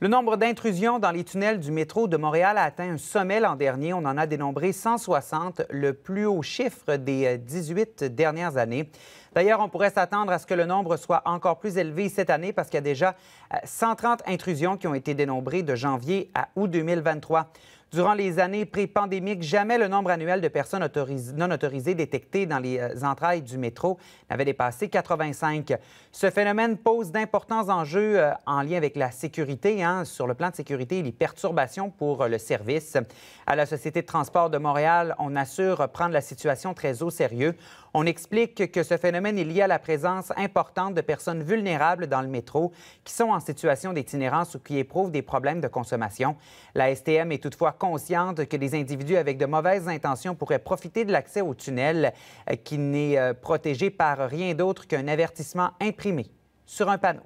Le nombre d'intrusions dans les tunnels du métro de Montréal a atteint un sommet l'an dernier. On en a dénombré 160, le plus haut chiffre des 18 euh, dernières années. D'ailleurs, on pourrait s'attendre à ce que le nombre soit encore plus élevé cette année parce qu'il y a déjà 130 euh, intrusions qui ont été dénombrées de janvier à août 2023. Durant les années pré-pandémiques, jamais le nombre annuel de personnes non autorisées détectées dans les euh, entrailles du métro n'avait dépassé 85. Ce phénomène pose d'importants enjeux euh, en lien avec la sécurité, hein. sur le plan de sécurité et les perturbations pour euh, le service. À la Société de transport de Montréal, on assure prendre la situation très au sérieux. On explique que ce phénomène est lié à la présence importante de personnes vulnérables dans le métro qui sont en situation d'itinérance ou qui éprouvent des problèmes de consommation. La STM est toutefois consciente que les individus avec de mauvaises intentions pourraient profiter de l'accès au tunnel euh, qui n'est euh, protégé par rien d'autre qu'un avertissement imprimé sur un panneau.